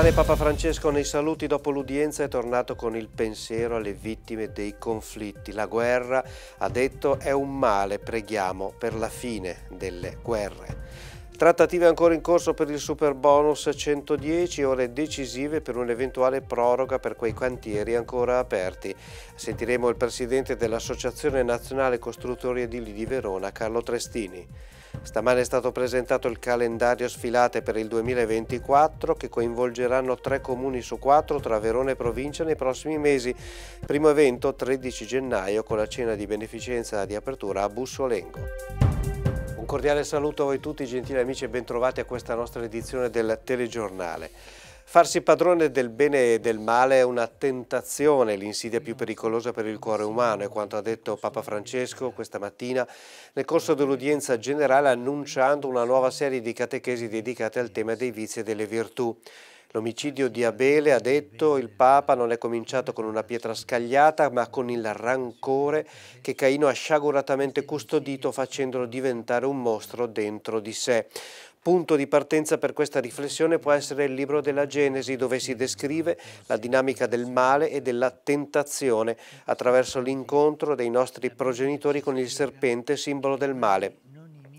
Stamane Papa Francesco nei saluti dopo l'udienza è tornato con il pensiero alle vittime dei conflitti. La guerra, ha detto, è un male, preghiamo per la fine delle guerre. Trattative ancora in corso per il super bonus 110, ore decisive per un'eventuale proroga per quei cantieri ancora aperti. Sentiremo il presidente dell'Associazione Nazionale Costruttori Edili di Verona, Carlo Trestini. Stamane è stato presentato il calendario sfilate per il 2024 che coinvolgeranno tre comuni su quattro tra Verona e provincia nei prossimi mesi. Primo evento 13 gennaio con la cena di beneficenza di apertura a Bussolengo Un cordiale saluto a voi tutti, gentili amici, e bentrovati a questa nostra edizione del telegiornale. Farsi padrone del bene e del male è una tentazione, l'insidia più pericolosa per il cuore umano, è quanto ha detto Papa Francesco questa mattina nel corso dell'udienza generale annunciando una nuova serie di catechesi dedicate al tema dei vizi e delle virtù. L'omicidio di Abele, ha detto il Papa, non è cominciato con una pietra scagliata, ma con il rancore che Caino ha sciaguratamente custodito facendolo diventare un mostro dentro di sé. Punto di partenza per questa riflessione può essere il libro della Genesi, dove si descrive la dinamica del male e della tentazione attraverso l'incontro dei nostri progenitori con il serpente, simbolo del male.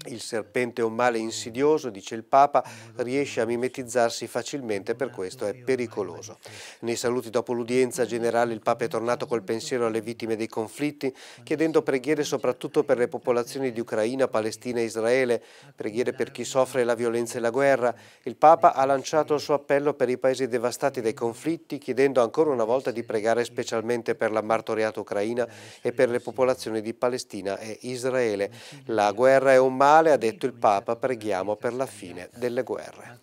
Il serpente è un male insidioso, dice il Papa, riesce a mimetizzarsi facilmente, per questo è pericoloso. Nei saluti dopo l'udienza generale il Papa è tornato col pensiero alle vittime dei conflitti, chiedendo preghiere soprattutto per le popolazioni di Ucraina, Palestina e Israele, preghiere per chi soffre la violenza e la guerra. Il Papa ha lanciato il suo appello per i paesi devastati dai conflitti, chiedendo ancora una volta di pregare specialmente per la martoriata Ucraina e per le popolazioni di Palestina e Israele. La guerra è un male morale, ha detto il Papa, preghiamo per la fine delle guerre.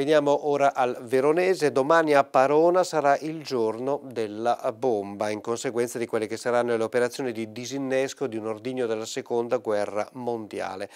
Veniamo ora al Veronese, domani a Parona sarà il giorno della bomba in conseguenza di quelle che saranno le operazioni di disinnesco di un ordigno della seconda guerra mondiale.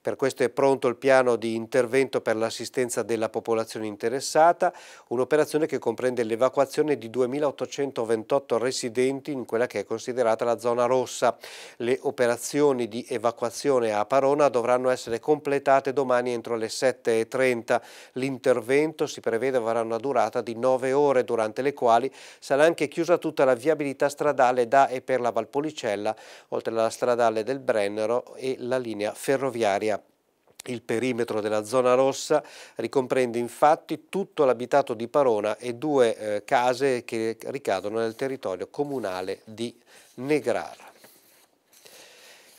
Per questo è pronto il piano di intervento per l'assistenza della popolazione interessata, un'operazione che comprende l'evacuazione di 2.828 residenti in quella che è considerata la zona rossa. Le operazioni di evacuazione a Parona dovranno essere completate domani entro le 7.30. L'intervento intervento si prevede avrà una durata di 9 ore durante le quali sarà anche chiusa tutta la viabilità stradale da e per la Valpolicella, oltre alla stradale del Brennero e la linea ferroviaria. Il perimetro della zona rossa ricomprende infatti tutto l'abitato di Parona e due eh, case che ricadono nel territorio comunale di Negrara.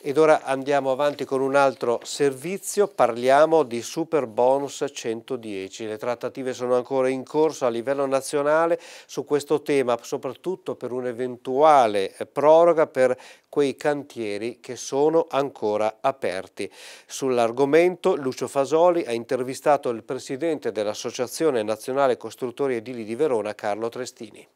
Ed ora andiamo avanti con un altro servizio, parliamo di Super Bonus 110. Le trattative sono ancora in corso a livello nazionale su questo tema, soprattutto per un'eventuale proroga per quei cantieri che sono ancora aperti. Sull'argomento Lucio Fasoli ha intervistato il presidente dell'Associazione Nazionale Costruttori Edili di Verona, Carlo Trestini.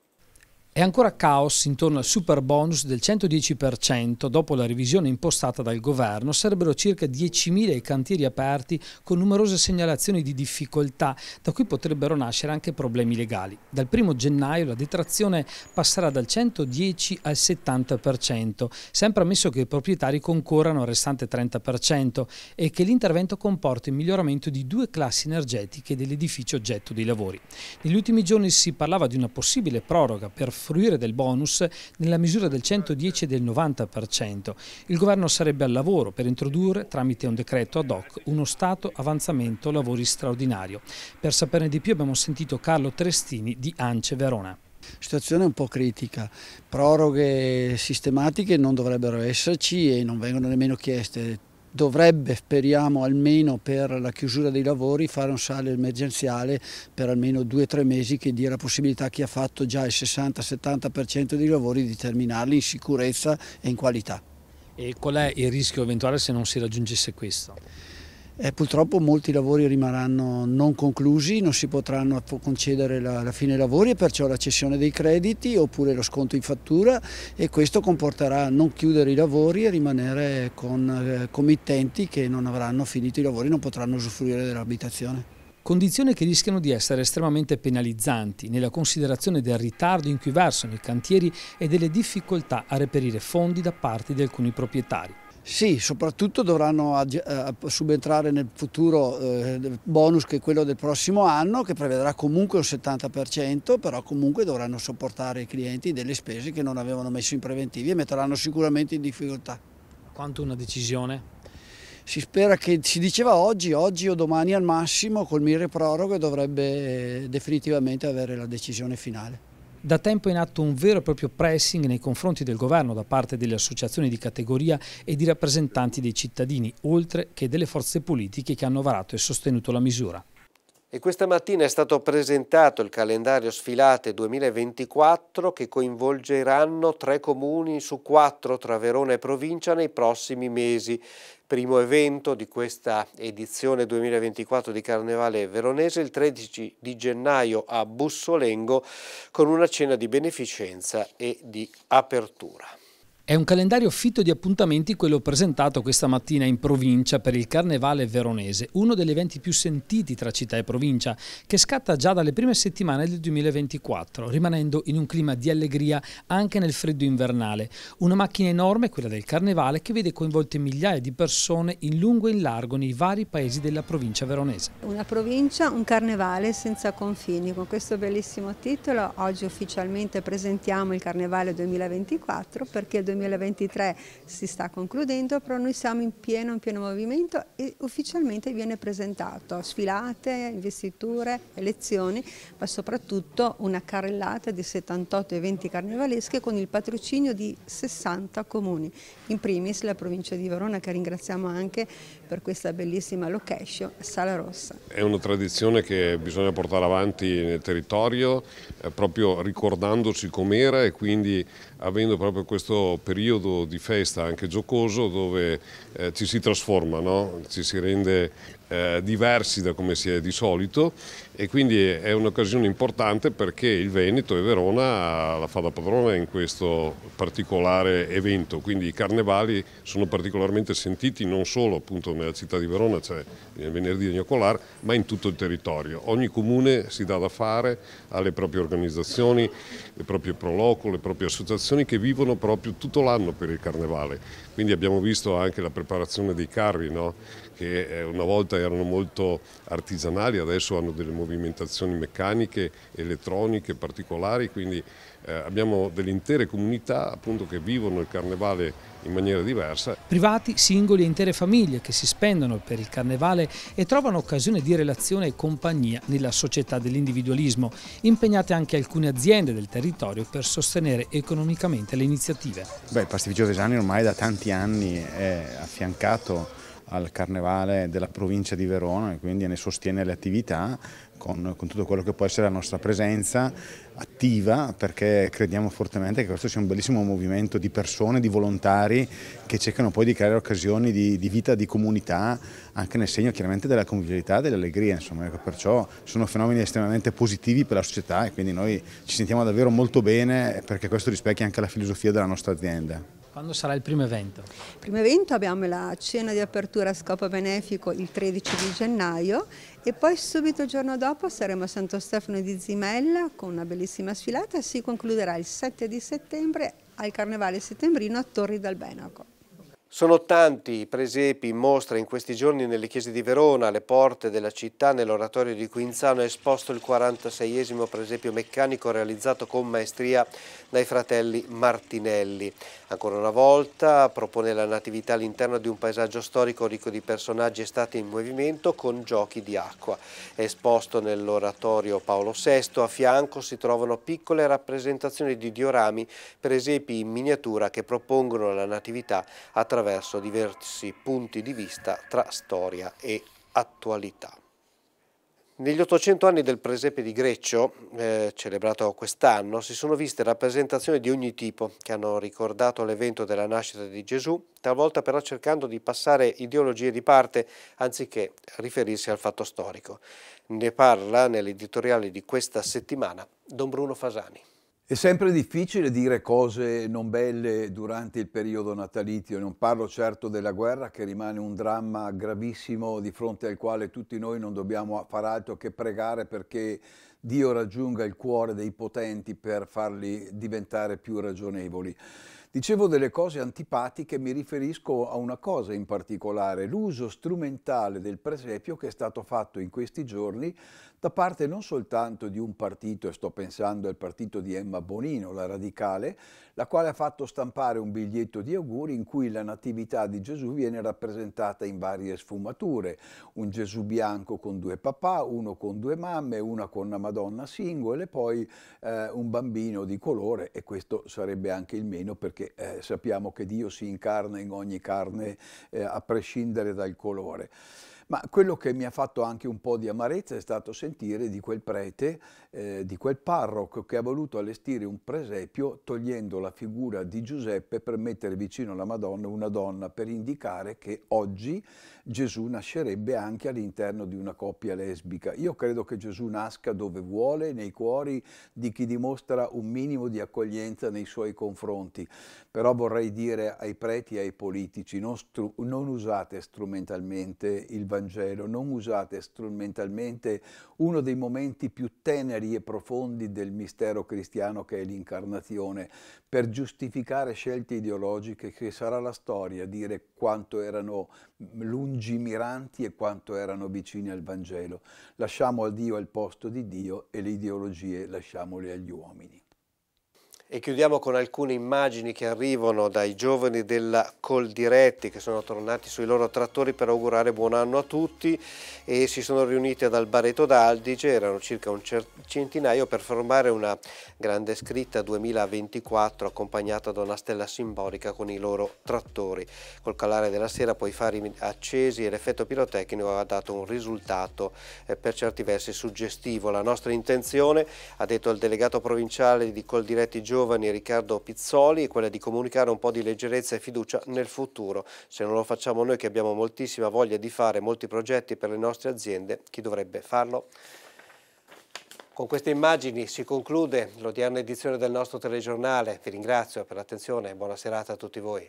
È ancora caos intorno al super bonus del 110% dopo la revisione impostata dal governo. Sarebbero circa 10.000 i cantieri aperti con numerose segnalazioni di difficoltà, da cui potrebbero nascere anche problemi legali. Dal 1 gennaio la detrazione passerà dal 110 al 70%, sempre ammesso che i proprietari concorrano al restante 30% e che l'intervento comporti il miglioramento di due classi energetiche dell'edificio oggetto dei lavori. Negli ultimi giorni si parlava di una possibile proroga per fruire del bonus nella misura del 110 e del 90%. Il governo sarebbe al lavoro per introdurre, tramite un decreto ad hoc, uno stato avanzamento lavori straordinario. Per saperne di più abbiamo sentito Carlo Trestini di Ance Verona situazione un po' critica, proroghe sistematiche non dovrebbero esserci e non vengono nemmeno chieste, dovrebbe, speriamo almeno per la chiusura dei lavori, fare un sale emergenziale per almeno due o tre mesi che dia la possibilità a chi ha fatto già il 60-70% dei lavori di terminarli in sicurezza e in qualità. E qual è il rischio eventuale se non si raggiungesse questo? Eh, purtroppo molti lavori rimarranno non conclusi, non si potranno concedere la, la fine lavori e perciò la cessione dei crediti oppure lo sconto in fattura e questo comporterà non chiudere i lavori e rimanere con eh, committenti che non avranno finito i lavori e non potranno usufruire dell'abitazione condizioni che rischiano di essere estremamente penalizzanti nella considerazione del ritardo in cui versano i cantieri e delle difficoltà a reperire fondi da parte di alcuni proprietari. Sì, soprattutto dovranno eh, subentrare nel futuro eh, bonus che è quello del prossimo anno che prevedrà comunque un 70%, però comunque dovranno sopportare i clienti delle spese che non avevano messo in preventivi e metteranno sicuramente in difficoltà. Quanto una decisione? Si spera che, si diceva oggi, oggi o domani al massimo col mire proroghe dovrebbe eh, definitivamente avere la decisione finale. Da tempo è in atto un vero e proprio pressing nei confronti del governo da parte delle associazioni di categoria e di rappresentanti dei cittadini, oltre che delle forze politiche che hanno varato e sostenuto la misura. E questa mattina è stato presentato il calendario sfilate 2024 che coinvolgeranno tre comuni su quattro tra Verona e provincia nei prossimi mesi. Primo evento di questa edizione 2024 di Carnevale Veronese il 13 di gennaio a Bussolengo con una cena di beneficenza e di apertura. È un calendario fitto di appuntamenti quello presentato questa mattina in provincia per il Carnevale Veronese, uno degli eventi più sentiti tra città e provincia, che scatta già dalle prime settimane del 2024, rimanendo in un clima di allegria anche nel freddo invernale. Una macchina enorme, quella del Carnevale, che vede coinvolte migliaia di persone in lungo e in largo nei vari paesi della provincia veronese. Una provincia, un carnevale senza confini. Con questo bellissimo titolo oggi ufficialmente presentiamo il Carnevale 2024 perché 2024 2023 si sta concludendo, però noi siamo in pieno, in pieno movimento e ufficialmente viene presentato sfilate, investiture, elezioni, ma soprattutto una carrellata di 78 eventi carnevalesche con il patrocinio di 60 comuni, in primis la provincia di Verona che ringraziamo anche per questa bellissima location Sala Rossa. È una tradizione che bisogna portare avanti nel territorio eh, proprio ricordandoci com'era e quindi avendo proprio questo periodo di festa anche giocoso dove eh, ci si trasforma, no? ci si rende eh, diversi da come si è di solito e quindi è un'occasione importante perché il Veneto e Verona la fa da padrona in questo particolare evento, quindi i carnevali sono particolarmente sentiti non solo appunto nella città di Verona, cioè il venerdì Gnocolar, ma in tutto il territorio. Ogni comune si dà da fare alle proprie organizzazioni, le proprie proloco, le proprie associazioni che vivono proprio tutto l'anno per il carnevale. Quindi abbiamo visto anche la preparazione dei carri, no? che eh, una volta volta erano molto artigianali, adesso hanno delle movimentazioni meccaniche, elettroniche, particolari, quindi eh, abbiamo delle intere comunità appunto, che vivono il carnevale in maniera diversa. Privati, singoli e intere famiglie che si spendono per il carnevale e trovano occasione di relazione e compagnia nella società dell'individualismo, impegnate anche alcune aziende del territorio per sostenere economicamente le iniziative. Beh, il pastificio Vesani ormai da tanti anni è affiancato al Carnevale della provincia di Verona e quindi ne sostiene le attività con, con, tutto quello che può essere la nostra presenza attiva perché crediamo fortemente che questo sia un bellissimo movimento di persone, di volontari che cercano poi di creare occasioni di, di vita, di comunità anche nel segno chiaramente della convivialità e dell'allegria insomma, ecco, perciò sono fenomeni estremamente positivi per la società e quindi noi ci sentiamo davvero molto bene perché questo rispecchia anche la filosofia della nostra azienda. Quando sarà il primo evento? Il primo evento abbiamo la cena di apertura a scopo benefico il 13 di gennaio e poi subito il giorno dopo saremo a Santo Stefano di Zimella con una bellissima sfilata si concluderà il 7 di settembre al Carnevale Settembrino a Torri dal Benaco. Sono tanti i presepi in mostra in questi giorni nelle chiese di Verona, alle porte della città, nell'oratorio di Quinzano è esposto il 46esimo presepio meccanico realizzato con maestria dai fratelli Martinelli. Ancora una volta propone la natività all'interno di un paesaggio storico ricco di personaggi e stati in movimento con giochi di acqua. È esposto nell'oratorio Paolo VI, a fianco si trovano piccole rappresentazioni di diorami, presepi in miniatura che propongono la natività attraverso attraverso diversi punti di vista tra storia e attualità. Negli 800 anni del presepe di Greccio, eh, celebrato quest'anno, si sono viste rappresentazioni di ogni tipo che hanno ricordato l'evento della nascita di Gesù, talvolta però cercando di passare ideologie di parte anziché riferirsi al fatto storico. Ne parla nell'editoriale di questa settimana Don Bruno Fasani. È sempre difficile dire cose non belle durante il periodo natalizio, non parlo certo della guerra che rimane un dramma gravissimo di fronte al quale tutti noi non dobbiamo far altro che pregare perché Dio raggiunga il cuore dei potenti per farli diventare più ragionevoli. Dicevo delle cose antipatiche, mi riferisco a una cosa in particolare, l'uso strumentale del presepio che è stato fatto in questi giorni da parte non soltanto di un partito, e sto pensando al partito di Emma Bonino, la radicale, la quale ha fatto stampare un biglietto di auguri in cui la Natività di Gesù viene rappresentata in varie sfumature, un Gesù bianco con due papà, uno con due mamme, una con una Madonna singola e poi eh, un bambino di colore e questo sarebbe anche il meno perché eh, sappiamo che Dio si incarna in ogni carne eh, a prescindere dal colore. Ma quello che mi ha fatto anche un po' di amarezza è stato sentire di quel prete, eh, di quel parroco che ha voluto allestire un presepio togliendo la figura di Giuseppe per mettere vicino alla Madonna una donna per indicare che oggi Gesù nascerebbe anche all'interno di una coppia lesbica. Io credo che Gesù nasca dove vuole, nei cuori di chi dimostra un minimo di accoglienza nei suoi confronti. Però vorrei dire ai preti e ai politici, non, non usate strumentalmente il Vangelo Vangelo, non usate strumentalmente uno dei momenti più teneri e profondi del mistero cristiano che è l'incarnazione, per giustificare scelte ideologiche che sarà la storia a dire quanto erano lungimiranti e quanto erano vicini al Vangelo. Lasciamo a Dio al posto di Dio e le ideologie lasciamole agli uomini. E chiudiamo con alcune immagini che arrivano dai giovani della Col Diretti che sono tornati sui loro trattori per augurare buon anno a tutti e si sono riuniti ad Albareto d'Aldige, erano circa un centinaio, per formare una grande scritta 2024 accompagnata da una stella simbolica con i loro trattori. Col calare della sera poi i fari accesi e l'effetto pirotecnico ha dato un risultato eh, per certi versi suggestivo. La nostra intenzione, ha detto il delegato provinciale di Col Diretti Giovani, giovani Riccardo Pizzoli è quella di comunicare un po' di leggerezza e fiducia nel futuro. Se non lo facciamo noi che abbiamo moltissima voglia di fare molti progetti per le nostre aziende, chi dovrebbe farlo? Con queste immagini si conclude l'odierna edizione del nostro telegiornale. Vi ringrazio per l'attenzione e buona serata a tutti voi.